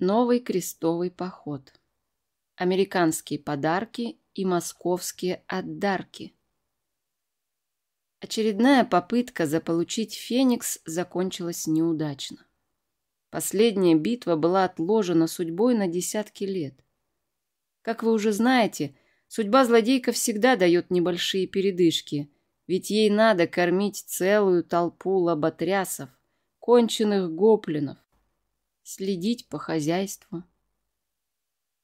Новый крестовый поход. Американские подарки и московские отдарки. Очередная попытка заполучить Феникс закончилась неудачно. Последняя битва была отложена судьбой на десятки лет. Как вы уже знаете, судьба злодейка всегда дает небольшие передышки, ведь ей надо кормить целую толпу лоботрясов, конченых гоплинов, следить по хозяйству.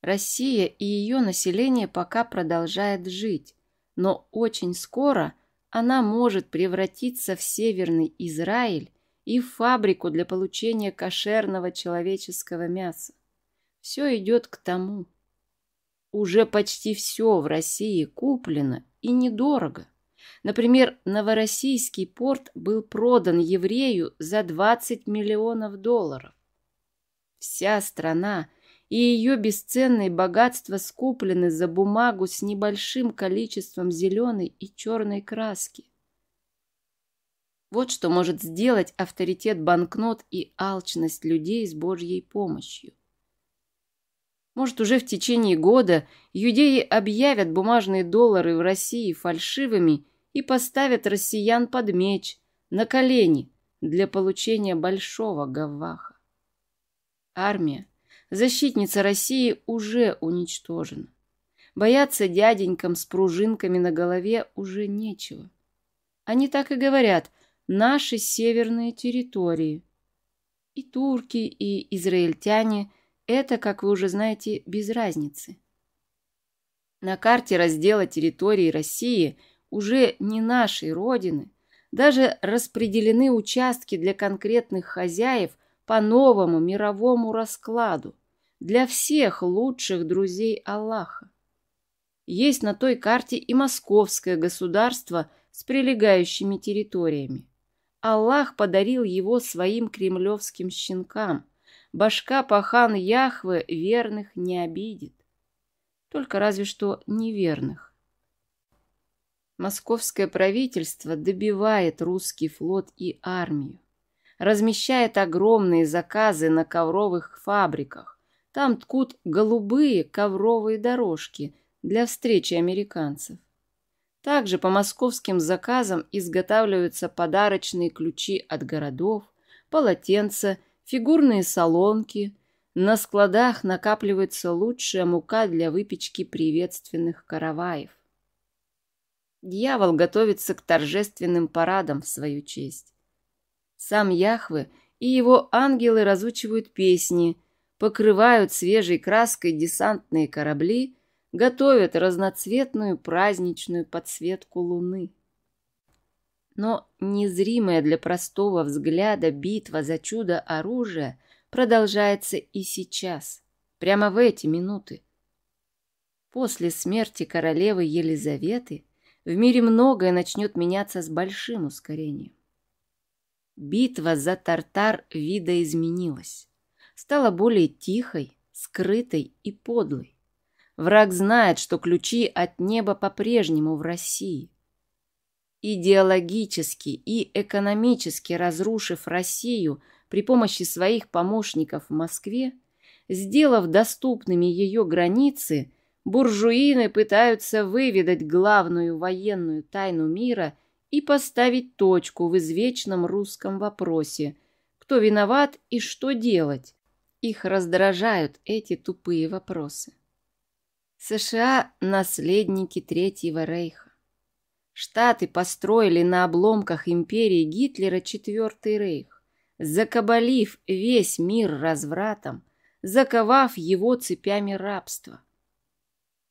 Россия и ее население пока продолжает жить, но очень скоро она может превратиться в Северный Израиль и в фабрику для получения кошерного человеческого мяса. Все идет к тому. Уже почти все в России куплено и недорого. Например, Новороссийский порт был продан еврею за 20 миллионов долларов. Вся страна и ее бесценные богатства скуплены за бумагу с небольшим количеством зеленой и черной краски. Вот что может сделать авторитет банкнот и алчность людей с Божьей помощью. Может, уже в течение года юдеи объявят бумажные доллары в России фальшивыми и поставят россиян под меч, на колени, для получения большого гаваха. Армия, защитница России, уже уничтожена. Бояться дяденькам с пружинками на голове уже нечего. Они так и говорят «наши северные территории». И турки, и израильтяне – это, как вы уже знаете, без разницы. На карте раздела территории России, уже не нашей родины, даже распределены участки для конкретных хозяев – по новому мировому раскладу для всех лучших друзей Аллаха. Есть на той карте и московское государство с прилегающими территориями. Аллах подарил его своим кремлевским щенкам. Башка пахан Яхве верных не обидит. Только разве что неверных. Московское правительство добивает русский флот и армию размещает огромные заказы на ковровых фабриках. Там ткут голубые ковровые дорожки для встречи американцев. Также по московским заказам изготавливаются подарочные ключи от городов, полотенца, фигурные салонки. На складах накапливается лучшая мука для выпечки приветственных караваев. Дьявол готовится к торжественным парадам в свою честь. Сам Яхве и его ангелы разучивают песни, покрывают свежей краской десантные корабли, готовят разноцветную праздничную подсветку луны. Но незримая для простого взгляда битва за чудо оружия продолжается и сейчас, прямо в эти минуты. После смерти королевы Елизаветы в мире многое начнет меняться с большим ускорением. Битва за Тартар видоизменилась. Стала более тихой, скрытой и подлой. Враг знает, что ключи от неба по-прежнему в России. Идеологически и экономически разрушив Россию при помощи своих помощников в Москве, сделав доступными ее границы, буржуины пытаются выведать главную военную тайну мира – и поставить точку в извечном русском вопросе «Кто виноват и что делать?» Их раздражают эти тупые вопросы. США – наследники Третьего Рейха. Штаты построили на обломках империи Гитлера Четвертый Рейх, закабалив весь мир развратом, заковав его цепями рабства.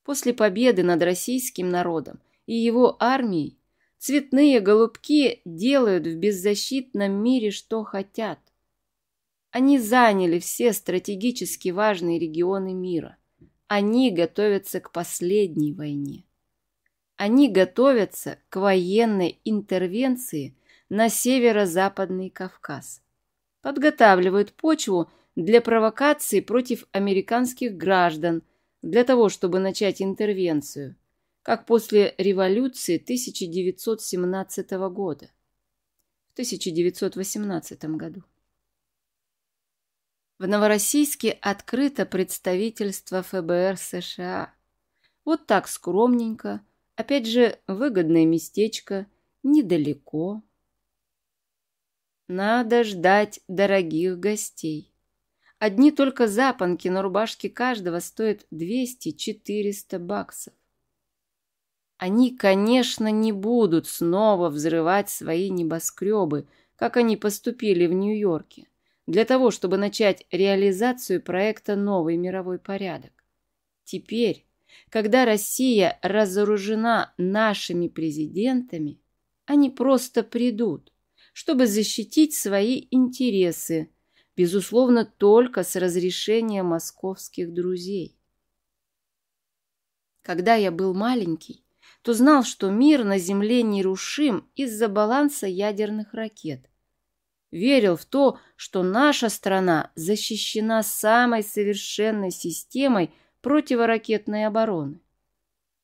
После победы над российским народом и его армией Цветные голубки делают в беззащитном мире, что хотят. Они заняли все стратегически важные регионы мира. Они готовятся к последней войне. Они готовятся к военной интервенции на северо-западный Кавказ. Подготавливают почву для провокации против американских граждан, для того, чтобы начать интервенцию – как после революции 1917 года, в 1918 году. В Новороссийске открыто представительство ФБР США. Вот так скромненько, опять же, выгодное местечко, недалеко. Надо ждать дорогих гостей. Одни только запонки на рубашке каждого стоят 200-400 баксов. Они, конечно, не будут снова взрывать свои небоскребы, как они поступили в Нью-Йорке, для того, чтобы начать реализацию проекта «Новый мировой порядок». Теперь, когда Россия разоружена нашими президентами, они просто придут, чтобы защитить свои интересы, безусловно, только с разрешения московских друзей. Когда я был маленький, то знал, что мир на Земле нерушим из-за баланса ядерных ракет. Верил в то, что наша страна защищена самой совершенной системой противоракетной обороны.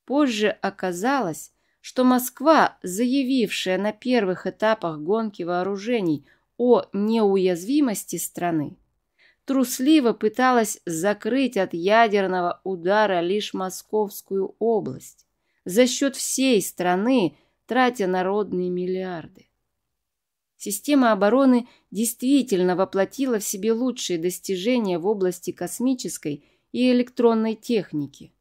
Позже оказалось, что Москва, заявившая на первых этапах гонки вооружений о неуязвимости страны, трусливо пыталась закрыть от ядерного удара лишь Московскую область за счет всей страны, тратя народные миллиарды. Система обороны действительно воплотила в себе лучшие достижения в области космической и электронной техники.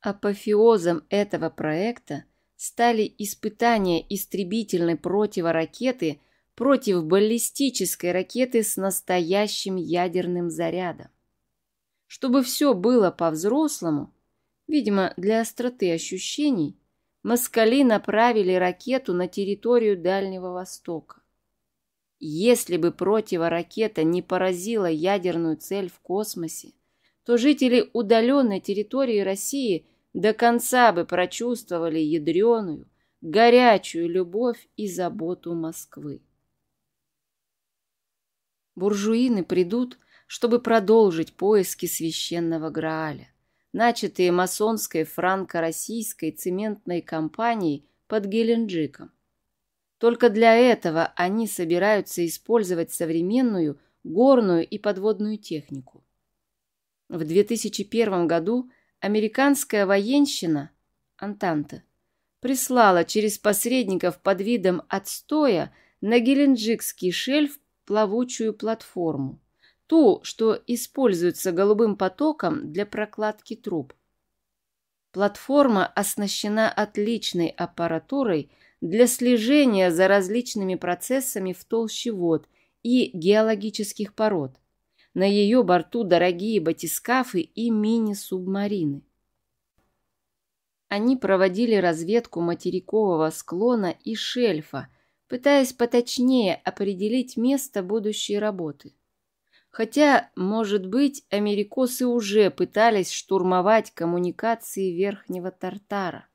Апофеозом этого проекта стали испытания истребительной противоракеты против баллистической ракеты с настоящим ядерным зарядом. Чтобы все было по-взрослому, Видимо, для остроты ощущений москали направили ракету на территорию Дальнего Востока. Если бы противоракета не поразила ядерную цель в космосе, то жители удаленной территории России до конца бы прочувствовали ядреную, горячую любовь и заботу Москвы. Буржуины придут, чтобы продолжить поиски священного Грааля начатые масонской франко-российской цементной компанией под Геленджиком. Только для этого они собираются использовать современную горную и подводную технику. В 2001 году американская военщина Антанта прислала через посредников под видом отстоя на геленджикский шельф плавучую платформу ту, что используется голубым потоком для прокладки труб. Платформа оснащена отличной аппаратурой для слежения за различными процессами в толще вод и геологических пород. На ее борту дорогие батискафы и мини-субмарины. Они проводили разведку материкового склона и шельфа, пытаясь поточнее определить место будущей работы. Хотя, может быть, америкосы уже пытались штурмовать коммуникации Верхнего Тартара.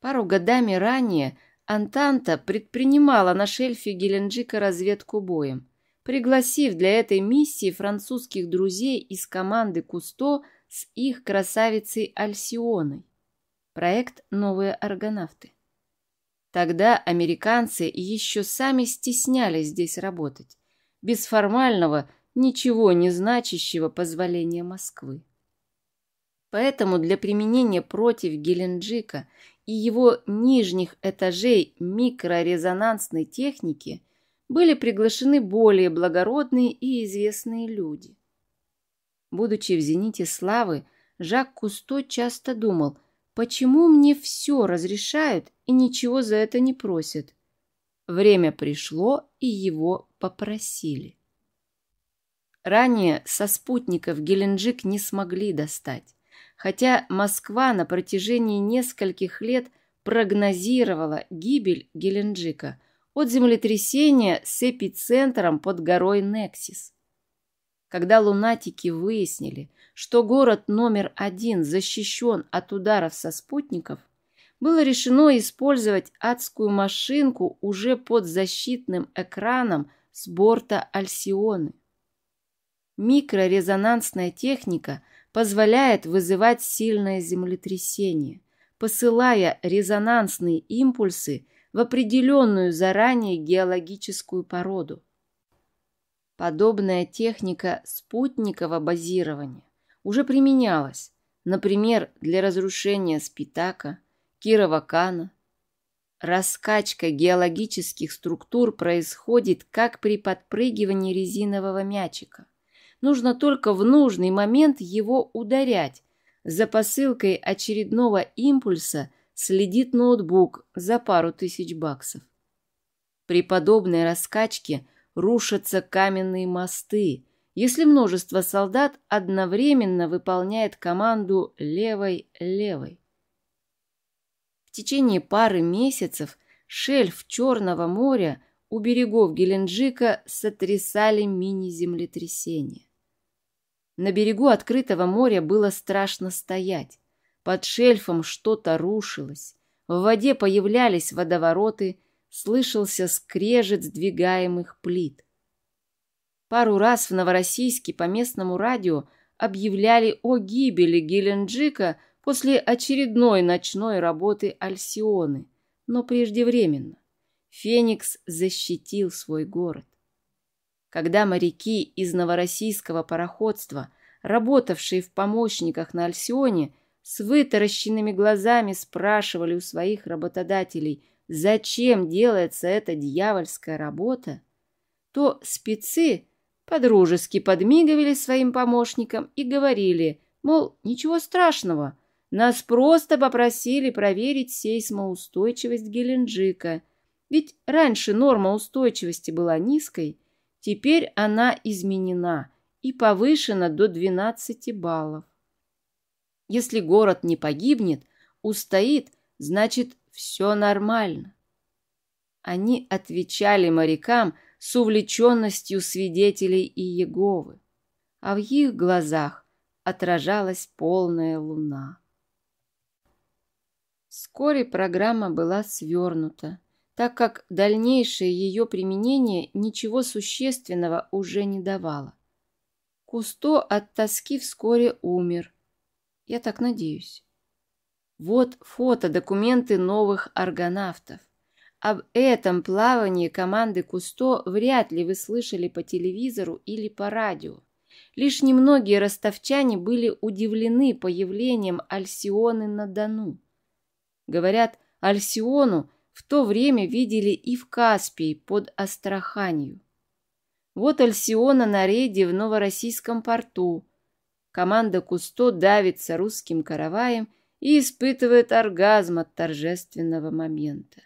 Пару годами ранее Антанта предпринимала на шельфе Геленджика разведку боем, пригласив для этой миссии французских друзей из команды Кусто с их красавицей Альсионой. Проект «Новые аргонавты». Тогда американцы еще сами стеснялись здесь работать без формального, ничего не значащего позволения Москвы. Поэтому для применения против Геленджика и его нижних этажей микрорезонансной техники были приглашены более благородные и известные люди. Будучи в зените славы, Жак Кусто часто думал, почему мне все разрешают и ничего за это не просят. Время пришло, и его попросили. Ранее со спутников Геленджик не смогли достать, хотя Москва на протяжении нескольких лет прогнозировала гибель Геленджика от землетрясения с эпицентром под горой Нексис. Когда лунатики выяснили, что город номер один защищен от ударов со спутников, было решено использовать адскую машинку уже под защитным экраном – с борта Альсионы. Микрорезонансная техника позволяет вызывать сильное землетрясение, посылая резонансные импульсы в определенную заранее геологическую породу. Подобная техника спутникового базирования уже применялась, например, для разрушения Спитака, Кировакана, Раскачка геологических структур происходит как при подпрыгивании резинового мячика. Нужно только в нужный момент его ударять. За посылкой очередного импульса следит ноутбук за пару тысяч баксов. При подобной раскачке рушатся каменные мосты, если множество солдат одновременно выполняет команду левой-левой. В течение пары месяцев шельф Черного моря у берегов Геленджика сотрясали мини-землетрясения. На берегу открытого моря было страшно стоять. Под шельфом что-то рушилось, в воде появлялись водовороты, слышался скрежет сдвигаемых плит. Пару раз в Новороссийске по местному радио объявляли о гибели Геленджика – после очередной ночной работы Альсионы, но преждевременно. Феникс защитил свой город. Когда моряки из новороссийского пароходства, работавшие в помощниках на Альсионе, с вытаращенными глазами спрашивали у своих работодателей, зачем делается эта дьявольская работа, то спецы подружески подмигивали своим помощникам и говорили, мол, ничего страшного – нас просто попросили проверить сейсмоустойчивость Геленджика, ведь раньше норма устойчивости была низкой, теперь она изменена и повышена до 12 баллов. Если город не погибнет, устоит, значит, все нормально. Они отвечали морякам с увлеченностью свидетелей и еговы, а в их глазах отражалась полная луна. Вскоре программа была свернута, так как дальнейшее ее применение ничего существенного уже не давало. Кусто от тоски вскоре умер. Я так надеюсь. Вот фото, документы новых аргонавтов. Об этом плавании команды Кусто вряд ли вы слышали по телевизору или по радио. Лишь немногие ростовчане были удивлены появлением Альсионы на Дону. Говорят, Альсиону в то время видели и в Каспии под Астраханью. Вот Альсиона на рейде в Новороссийском порту. Команда Кусто давится русским караваем и испытывает оргазм от торжественного момента.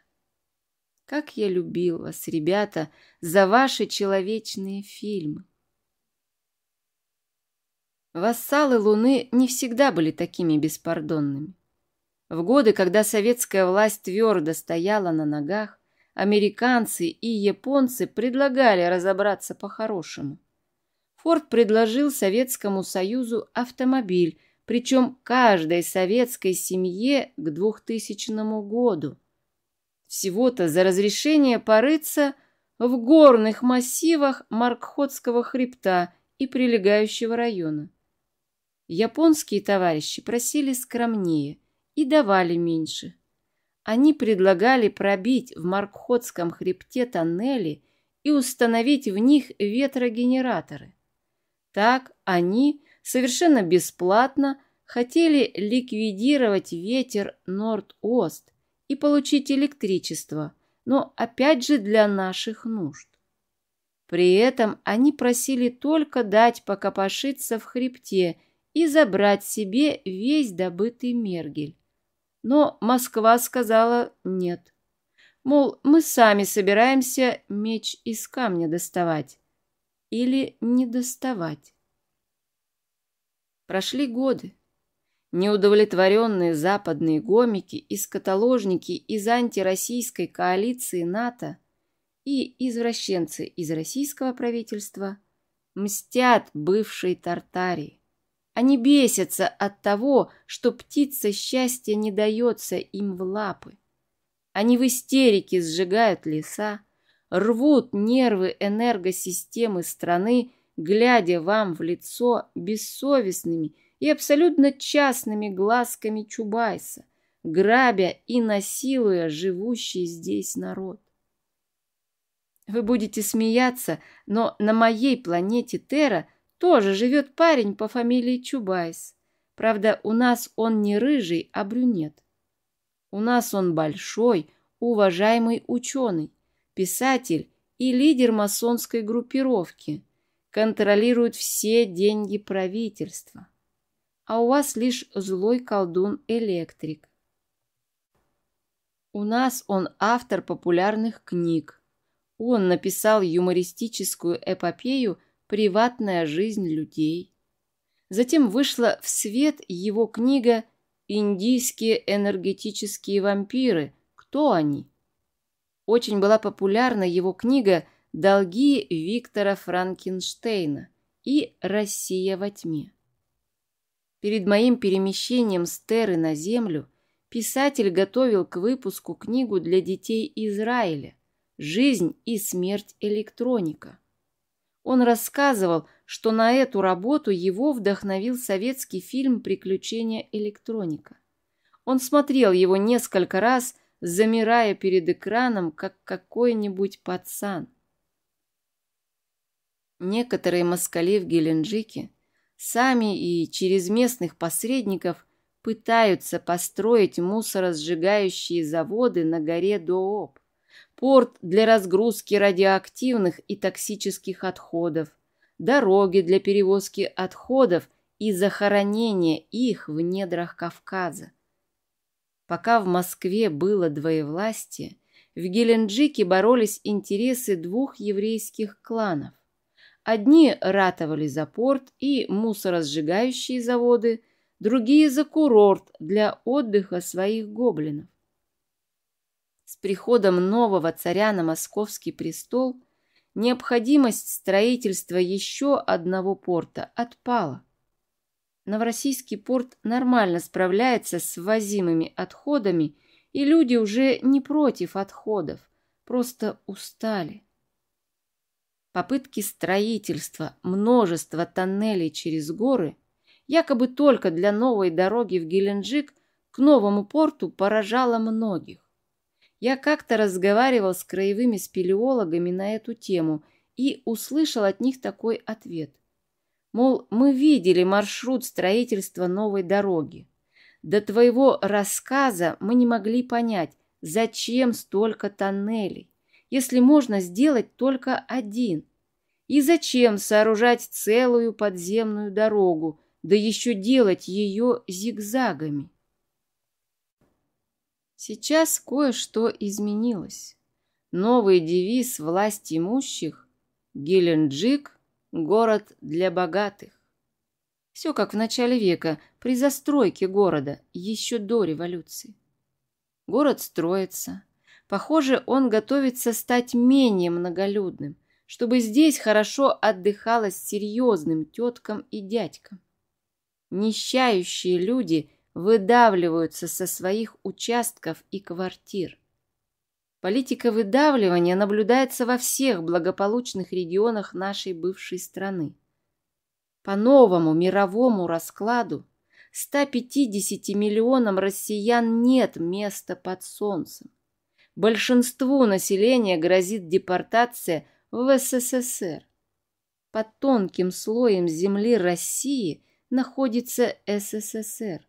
Как я любил вас, ребята, за ваши человечные фильмы. Вассалы Луны не всегда были такими беспардонными. В годы, когда советская власть твердо стояла на ногах, американцы и японцы предлагали разобраться по-хорошему. Форд предложил Советскому Союзу автомобиль, причем каждой советской семье к 2000 году. Всего-то за разрешение порыться в горных массивах Маркхотского хребта и прилегающего района. Японские товарищи просили скромнее – и давали меньше. Они предлагали пробить в Маркхотском хребте тоннели и установить в них ветрогенераторы. Так они совершенно бесплатно хотели ликвидировать ветер Норд-Ост и получить электричество, но опять же для наших нужд. При этом они просили только дать покопошиться в хребте и забрать себе весь добытый мергель но Москва сказала нет. Мол, мы сами собираемся меч из камня доставать. Или не доставать. Прошли годы. Неудовлетворенные западные гомики из скотоложники из антироссийской коалиции НАТО и извращенцы из российского правительства мстят бывшей Тартарии. Они бесятся от того, что птица счастья не дается им в лапы. Они в истерике сжигают леса, рвут нервы энергосистемы страны, глядя вам в лицо бессовестными и абсолютно частными глазками Чубайса, грабя и насилуя живущий здесь народ. Вы будете смеяться, но на моей планете Терра – тоже живет парень по фамилии Чубайс. Правда, у нас он не рыжий, а брюнет. У нас он большой, уважаемый ученый, писатель и лидер масонской группировки. Контролирует все деньги правительства. А у вас лишь злой колдун-электрик. У нас он автор популярных книг. Он написал юмористическую эпопею приватная жизнь людей. Затем вышла в свет его книга «Индийские энергетические вампиры. Кто они?». Очень была популярна его книга «Долги Виктора Франкенштейна» и «Россия во тьме». Перед моим перемещением с Теры на Землю писатель готовил к выпуску книгу для детей Израиля «Жизнь и смерть электроника». Он рассказывал, что на эту работу его вдохновил советский фильм «Приключения электроника». Он смотрел его несколько раз, замирая перед экраном, как какой-нибудь пацан. Некоторые москали в Геленджике сами и через местных посредников пытаются построить мусоросжигающие заводы на горе Дооп порт для разгрузки радиоактивных и токсических отходов, дороги для перевозки отходов и захоронения их в недрах Кавказа. Пока в Москве было двоевластие, в Геленджике боролись интересы двух еврейских кланов. Одни ратовали за порт и мусоросжигающие заводы, другие за курорт для отдыха своих гоблинов. С приходом нового царя на московский престол необходимость строительства еще одного порта отпала. Новороссийский порт нормально справляется с ввозимыми отходами, и люди уже не против отходов, просто устали. Попытки строительства множества тоннелей через горы, якобы только для новой дороги в Геленджик, к новому порту поражало многих. Я как-то разговаривал с краевыми спелеологами на эту тему и услышал от них такой ответ. Мол, мы видели маршрут строительства новой дороги. До твоего рассказа мы не могли понять, зачем столько тоннелей, если можно сделать только один. И зачем сооружать целую подземную дорогу, да еще делать ее зигзагами. Сейчас кое-что изменилось. Новый девиз власть имущих «Геленджик – город для богатых». Все как в начале века, при застройке города, еще до революции. Город строится. Похоже, он готовится стать менее многолюдным, чтобы здесь хорошо отдыхалось серьезным теткам и дядькам. Нищающие люди выдавливаются со своих участков и квартир. Политика выдавливания наблюдается во всех благополучных регионах нашей бывшей страны. По новому мировому раскладу 150 миллионам россиян нет места под солнцем. Большинству населения грозит депортация в СССР. Под тонким слоем земли России находится СССР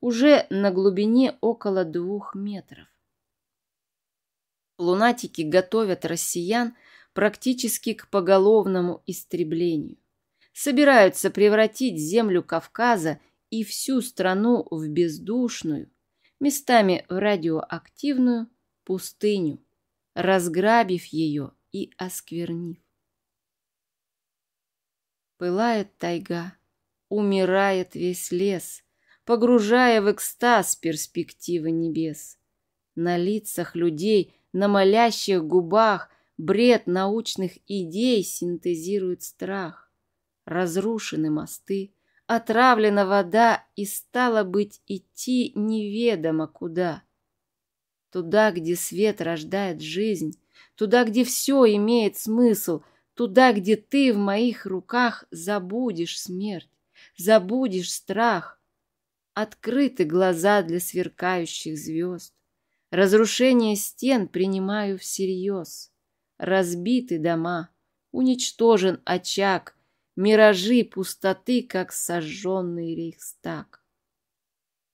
уже на глубине около двух метров. Лунатики готовят россиян практически к поголовному истреблению. Собираются превратить землю Кавказа и всю страну в бездушную, местами в радиоактивную пустыню, разграбив ее и осквернив. Пылает тайга, умирает весь лес – погружая в экстаз перспективы небес. На лицах людей, на молящих губах бред научных идей синтезирует страх. Разрушены мосты, отравлена вода и, стало быть, идти неведомо куда. Туда, где свет рождает жизнь, туда, где все имеет смысл, туда, где ты в моих руках забудешь смерть, забудешь страх, открыты глаза для сверкающих звезд. Разрушение стен принимаю всерьез. Разбиты дома, уничтожен очаг, миражи пустоты, как сожженный рейхстаг.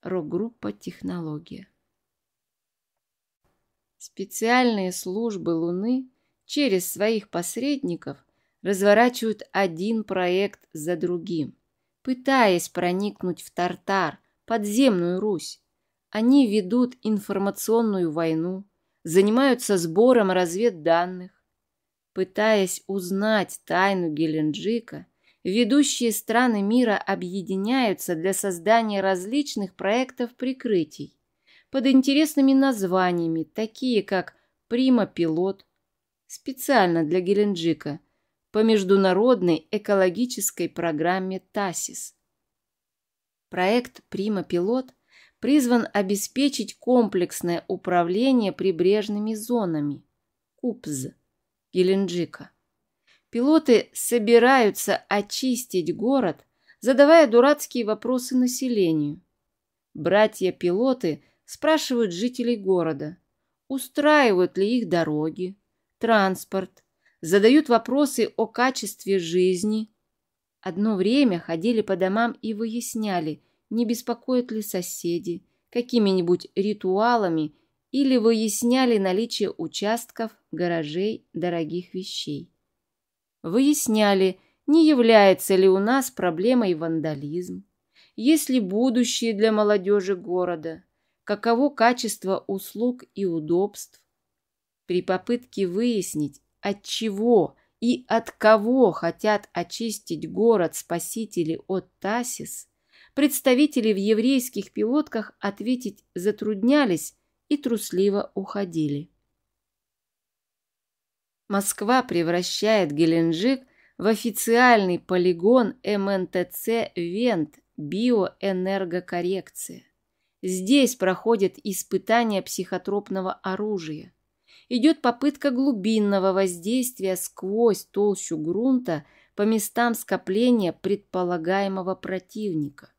Рок-группа «Технология». Специальные службы Луны через своих посредников разворачивают один проект за другим, пытаясь проникнуть в Тартар, подземную Русь. Они ведут информационную войну, занимаются сбором разведданных. Пытаясь узнать тайну Геленджика, ведущие страны мира объединяются для создания различных проектов прикрытий под интересными названиями, такие как «Прима-пилот», специально для Геленджика, по международной экологической программе «ТАСИС», Проект «Прима-пилот» призван обеспечить комплексное управление прибрежными зонами КУПЗ Геленджика. Пилоты собираются очистить город, задавая дурацкие вопросы населению. Братья-пилоты спрашивают жителей города, устраивают ли их дороги, транспорт, задают вопросы о качестве жизни, Одно время ходили по домам и выясняли, не беспокоят ли соседи, какими-нибудь ритуалами или выясняли наличие участков, гаражей, дорогих вещей. Выясняли, не является ли у нас проблемой вандализм, есть ли будущее для молодежи города, каково качество услуг и удобств. При попытке выяснить, от чего – и от кого хотят очистить город спасители от Тасис, представители в еврейских пилотках ответить затруднялись и трусливо уходили. Москва превращает Геленджик в официальный полигон МНТЦ «Вент» биоэнергокоррекция. Здесь проходят испытания психотропного оружия идет попытка глубинного воздействия сквозь толщу грунта по местам скопления предполагаемого противника.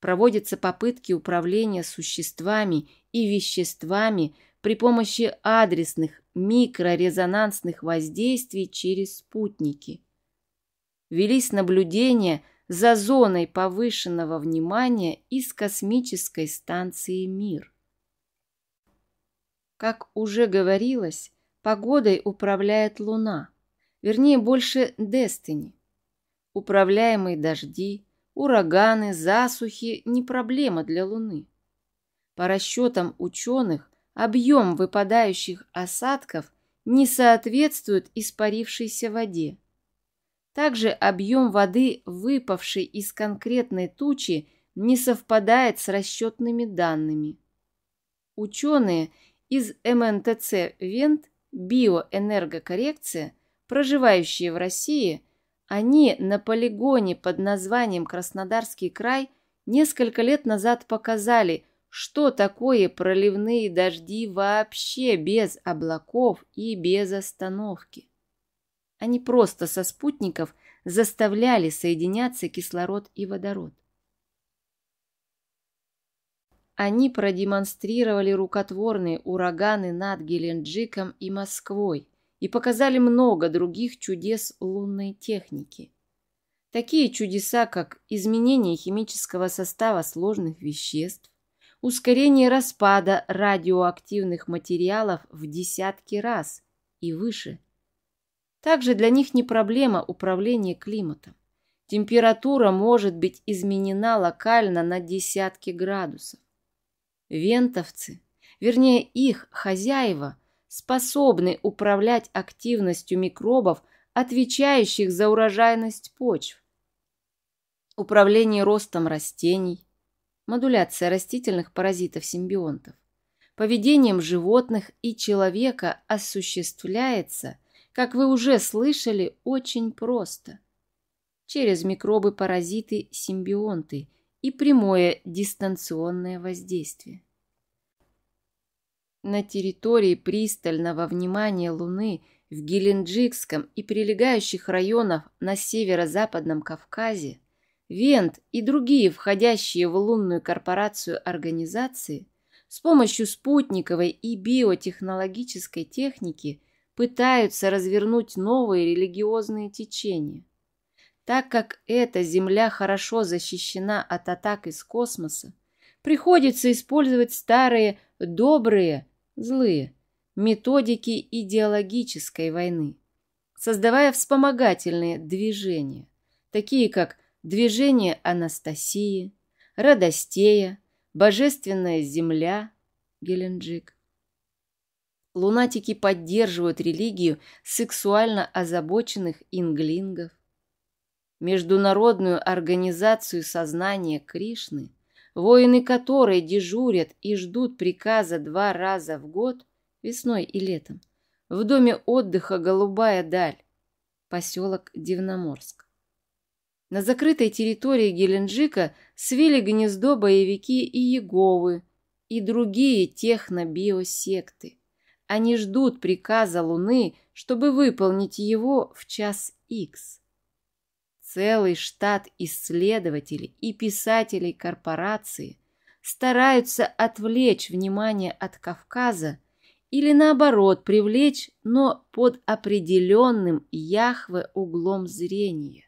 Проводятся попытки управления существами и веществами при помощи адресных микрорезонансных воздействий через спутники. Велись наблюдения за зоной повышенного внимания из космической станции «Мир». Как уже говорилось, погодой управляет Луна, вернее, больше Дестини. Управляемые дожди, ураганы, засухи – не проблема для Луны. По расчетам ученых, объем выпадающих осадков не соответствует испарившейся воде. Также объем воды, выпавшей из конкретной тучи, не совпадает с расчетными данными. Ученые – из МНТЦ «Вент» «Биоэнергокоррекция», проживающие в России, они на полигоне под названием «Краснодарский край» несколько лет назад показали, что такое проливные дожди вообще без облаков и без остановки. Они просто со спутников заставляли соединяться кислород и водород. Они продемонстрировали рукотворные ураганы над Геленджиком и Москвой и показали много других чудес лунной техники. Такие чудеса, как изменение химического состава сложных веществ, ускорение распада радиоактивных материалов в десятки раз и выше. Также для них не проблема управления климатом. Температура может быть изменена локально на десятки градусов. Вентовцы, вернее их хозяева, способны управлять активностью микробов, отвечающих за урожайность почв. Управление ростом растений, модуляция растительных паразитов-симбионтов, поведением животных и человека осуществляется, как вы уже слышали, очень просто. Через микробы-паразиты-симбионты – и прямое дистанционное воздействие. На территории пристального внимания Луны в Геленджикском и прилегающих районах на северо-западном Кавказе Вент и другие входящие в лунную корпорацию организации с помощью спутниковой и биотехнологической техники пытаются развернуть новые религиозные течения – так как эта Земля хорошо защищена от атак из космоса, приходится использовать старые добрые, злые методики идеологической войны, создавая вспомогательные движения, такие как движение Анастасии, Радостея, Божественная Земля, Геленджик. Лунатики поддерживают религию сексуально озабоченных инглингов, Международную организацию сознания Кришны, воины которой дежурят и ждут приказа два раза в год, весной и летом, в доме отдыха «Голубая даль», поселок Дивноморск. На закрытой территории Геленджика свели гнездо боевики и Еговы, и другие техно технобиосекты. Они ждут приказа Луны, чтобы выполнить его в час икс. Целый штат исследователей и писателей корпорации стараются отвлечь внимание от Кавказа или наоборот привлечь, но под определенным Яхве углом зрения.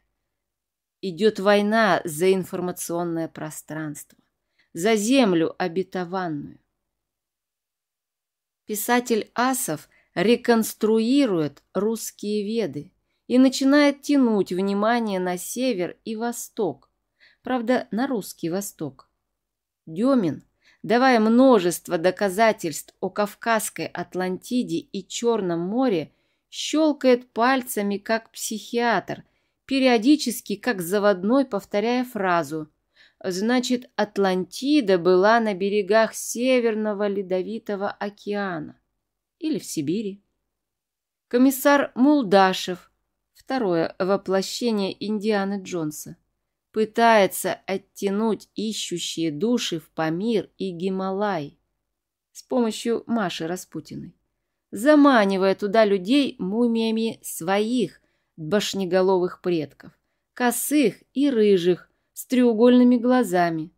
Идет война за информационное пространство, за землю обетованную. Писатель Асов реконструирует русские веды – и начинает тянуть внимание на север и восток, правда, на русский восток. Демин, давая множество доказательств о Кавказской Атлантиде и Черном море, щелкает пальцами, как психиатр, периодически, как заводной, повторяя фразу «Значит, Атлантида была на берегах Северного Ледовитого океана» или в Сибири. Комиссар Мулдашев Второе – воплощение Индианы Джонса. Пытается оттянуть ищущие души в Памир и Гималай с помощью Маши Распутиной. Заманивая туда людей мумиями своих башнеголовых предков, косых и рыжих, с треугольными глазами,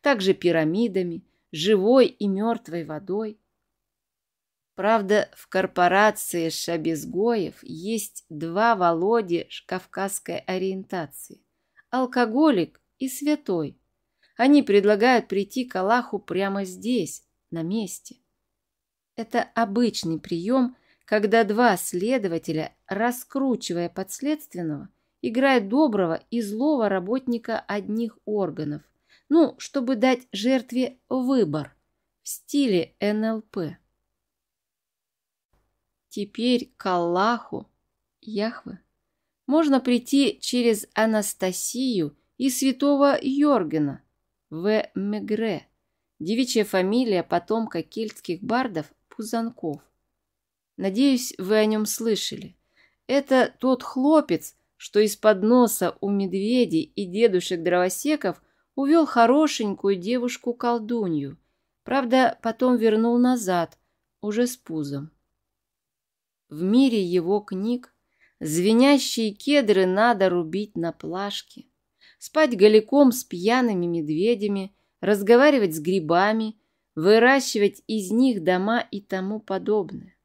также пирамидами, живой и мертвой водой, Правда, в корпорации Шабезгоев есть два Володи кавказской ориентации – алкоголик и святой. Они предлагают прийти к Аллаху прямо здесь, на месте. Это обычный прием, когда два следователя, раскручивая подследственного, играют доброго и злого работника одних органов, ну, чтобы дать жертве выбор в стиле НЛП. Теперь к Аллаху, Яхве, можно прийти через Анастасию и святого Йоргена в Мегре, девичья фамилия потомка кельтских бардов Пузанков. Надеюсь, вы о нем слышали. Это тот хлопец, что из-под носа у медведей и дедушек-дровосеков увел хорошенькую девушку-колдунью, правда, потом вернул назад, уже с пузом. В мире его книг звенящие кедры надо рубить на плашке, спать голиком с пьяными медведями, разговаривать с грибами, выращивать из них дома и тому подобное.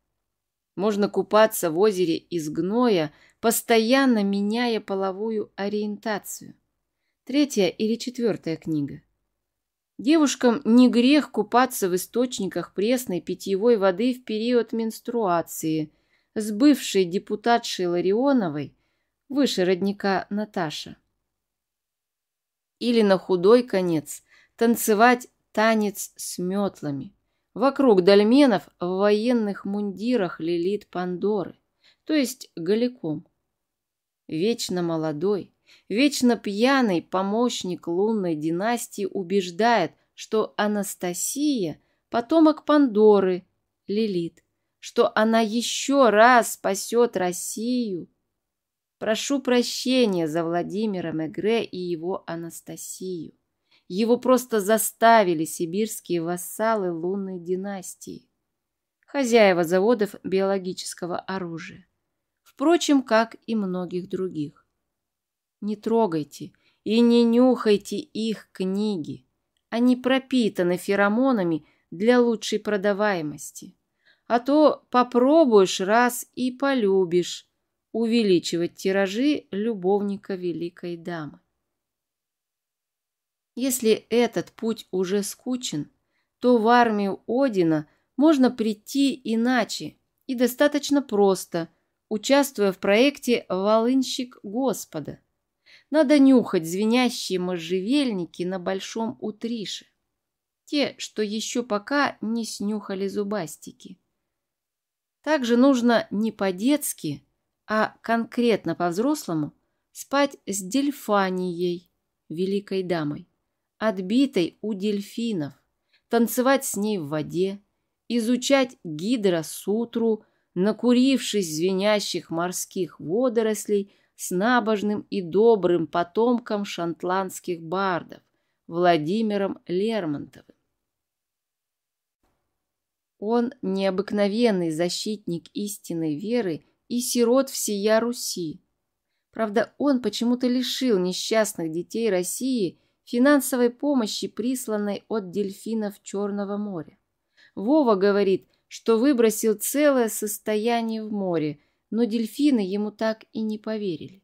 Можно купаться в озере из гноя, постоянно меняя половую ориентацию. Третья или четвертая книга. Девушкам не грех купаться в источниках пресной питьевой воды в период менструации – с бывшей депутатшей Ларионовой, выше родника Наташа. Или на худой конец танцевать танец с метлами. Вокруг дольменов в военных мундирах лилит Пандоры, то есть голиком. Вечно молодой, вечно пьяный помощник лунной династии убеждает, что Анастасия – потомок Пандоры, Лилит что она еще раз спасет Россию. Прошу прощения за Владимира Мегре и его Анастасию. Его просто заставили сибирские вассалы лунной династии, хозяева заводов биологического оружия. Впрочем, как и многих других. Не трогайте и не нюхайте их книги. Они пропитаны феромонами для лучшей продаваемости а то попробуешь раз и полюбишь увеличивать тиражи любовника великой дамы. Если этот путь уже скучен, то в армию Одина можно прийти иначе и достаточно просто, участвуя в проекте «Волынщик Господа». Надо нюхать звенящие можжевельники на Большом Утрише. Те, что еще пока не снюхали зубастики. Также нужно не по-детски, а конкретно по-взрослому спать с дельфанией, великой дамой, отбитой у дельфинов, танцевать с ней в воде, изучать гидросутру, накурившись звенящих морских водорослей с набожным и добрым потомком шотландских бардов Владимиром Лермонтовым. Он необыкновенный защитник истинной веры и сирот всея Руси. Правда, он почему-то лишил несчастных детей России финансовой помощи, присланной от дельфинов Черного моря. Вова говорит, что выбросил целое состояние в море, но дельфины ему так и не поверили.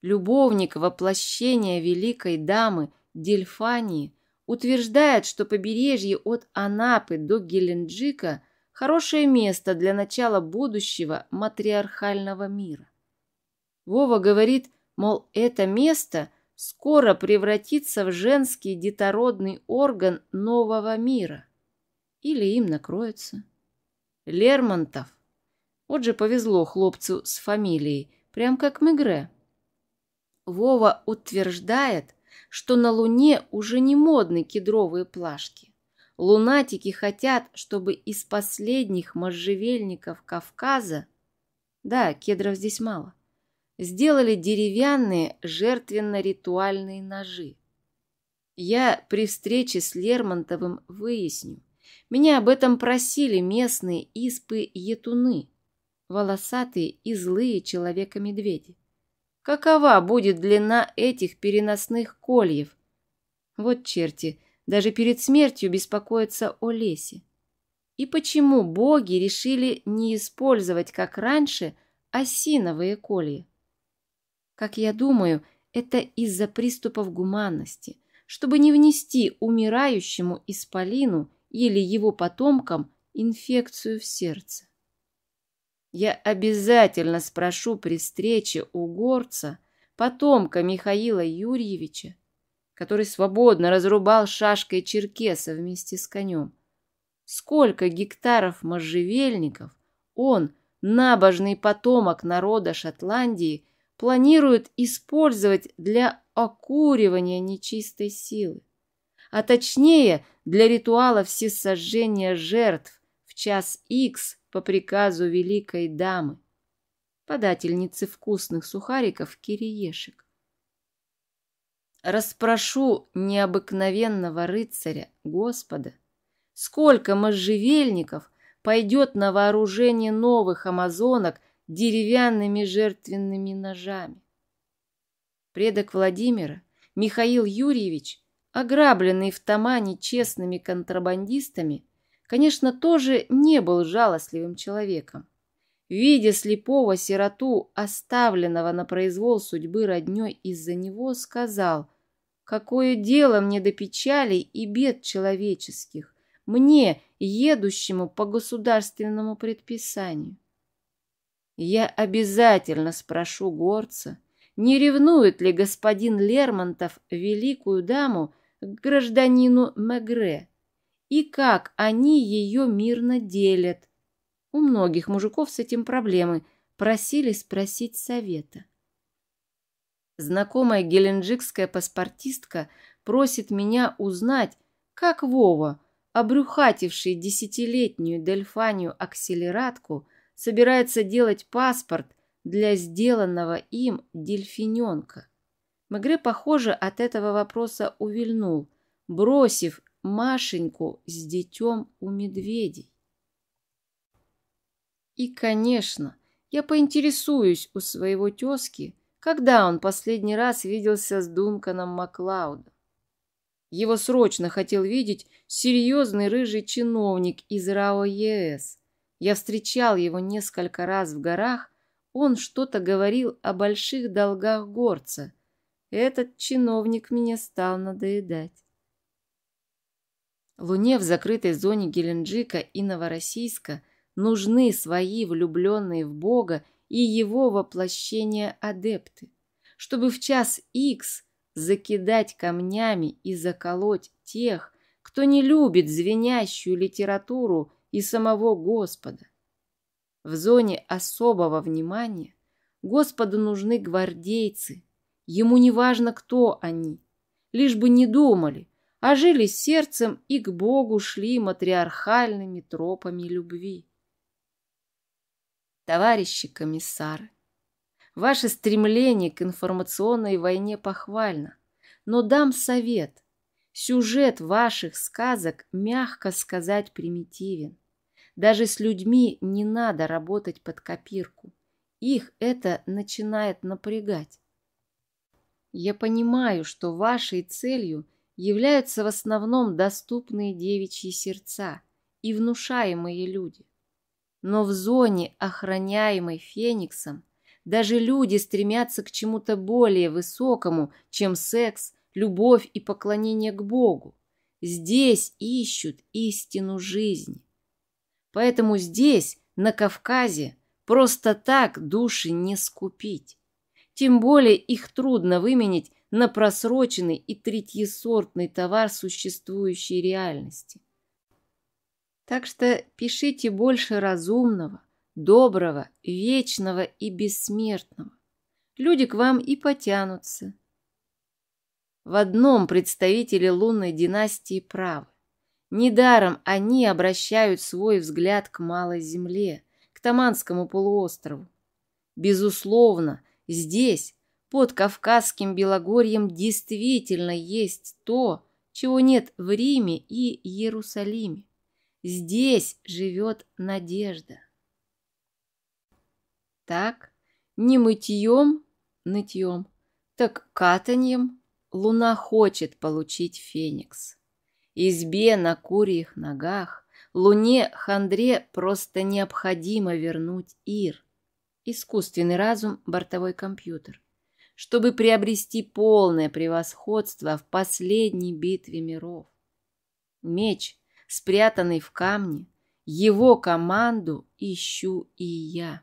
Любовник воплощения великой дамы Дельфании – утверждает, что побережье от Анапы до Геленджика – хорошее место для начала будущего матриархального мира. Вова говорит, мол, это место скоро превратится в женский детородный орган нового мира. Или им накроется. Лермонтов. Вот же повезло хлопцу с фамилией, прям как Мегре. Вова утверждает – что на Луне уже не модны кедровые плашки. Лунатики хотят, чтобы из последних можжевельников Кавказа, да, кедров здесь мало, сделали деревянные жертвенно-ритуальные ножи. Я при встрече с Лермонтовым выясню. Меня об этом просили местные испы-етуны, волосатые и злые человека-медведи. Какова будет длина этих переносных кольев? Вот черти, даже перед смертью беспокоятся о лесе. И почему боги решили не использовать, как раньше, осиновые колья? Как я думаю, это из-за приступов гуманности, чтобы не внести умирающему исполину или его потомкам инфекцию в сердце. Я обязательно спрошу при встрече у горца, потомка Михаила Юрьевича, который свободно разрубал шашкой черкеса вместе с конем, сколько гектаров можжевельников он, набожный потомок народа Шотландии, планирует использовать для окуривания нечистой силы, а точнее для ритуала всесожжения жертв, в час икс по приказу великой дамы, подательницы вкусных сухариков Кириешек. Распрошу необыкновенного рыцаря, Господа, сколько можжевельников пойдет на вооружение новых амазонок деревянными жертвенными ножами. Предок Владимира, Михаил Юрьевич, ограбленный в Тамане честными контрабандистами, конечно, тоже не был жалостливым человеком. Видя слепого сироту, оставленного на произвол судьбы роднёй из-за него, сказал, «Какое дело мне до печалей и бед человеческих, мне, едущему по государственному предписанию?» Я обязательно спрошу горца, не ревнует ли господин Лермонтов великую даму к гражданину Мегре, и как они ее мирно делят. У многих мужиков с этим проблемы, просили спросить совета. Знакомая геленджикская паспортистка просит меня узнать, как Вова, обрюхативший десятилетнюю Дельфанию акселератку, собирается делать паспорт для сделанного им дельфиненка. Мегре, похоже, от этого вопроса увильнул, бросив Машеньку с детем у медведей. И, конечно, я поинтересуюсь у своего тезки, когда он последний раз виделся с Дунканом Маклаудом. Его срочно хотел видеть серьезный рыжий чиновник из РАО ЕС. Я встречал его несколько раз в горах, он что-то говорил о больших долгах горца. Этот чиновник меня стал надоедать. Луне в закрытой зоне Геленджика и Новороссийска нужны свои влюбленные в Бога и его воплощение адепты, чтобы в час Икс закидать камнями и заколоть тех, кто не любит звенящую литературу и самого Господа. В зоне особого внимания Господу нужны гвардейцы, ему не важно, кто они, лишь бы не думали, ожили а сердцем и к Богу шли матриархальными тропами любви. Товарищи комиссары, ваше стремление к информационной войне похвально, но дам совет. Сюжет ваших сказок, мягко сказать, примитивен. Даже с людьми не надо работать под копирку. Их это начинает напрягать. Я понимаю, что вашей целью являются в основном доступные девичьи сердца и внушаемые люди. Но в зоне, охраняемой Фениксом, даже люди стремятся к чему-то более высокому, чем секс, любовь и поклонение к Богу. Здесь ищут истину жизни. Поэтому здесь, на Кавказе, просто так души не скупить. Тем более их трудно выменить на просроченный и третьесортный товар существующей реальности. Так что пишите больше разумного, доброго, вечного и бессмертного. Люди к вам и потянутся. В одном представители лунной династии правы. Недаром они обращают свой взгляд к Малой Земле, к Таманскому полуострову. Безусловно, здесь, под Кавказским Белогорьем действительно есть то, чего нет в Риме и Иерусалиме. Здесь живет надежда. Так, не мытьем, нытьем, так катаньем луна хочет получить феникс. Избе на курьих ногах луне хандре просто необходимо вернуть Ир, искусственный разум, бортовой компьютер чтобы приобрести полное превосходство в последней битве миров. Меч, спрятанный в камне, его команду ищу и я.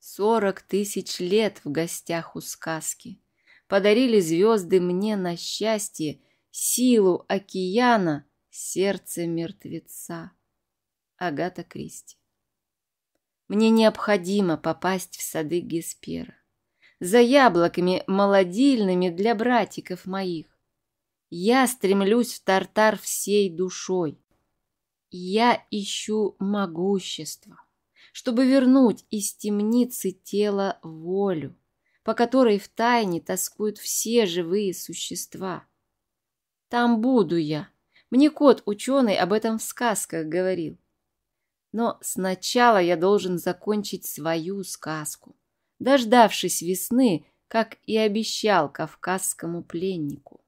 Сорок тысяч лет в гостях у сказки. Подарили звезды мне на счастье силу океана, сердце мертвеца. Агата Кристи мне необходимо попасть в сады Геспера. За яблоками молодильными для братиков моих. Я стремлюсь в Тартар всей душой. Я ищу могущество, чтобы вернуть из темницы тела волю, по которой в тайне тоскуют все живые существа. Там буду я. Мне кот-ученый об этом в сказках говорил. Но сначала я должен закончить свою сказку, дождавшись весны, как и обещал кавказскому пленнику.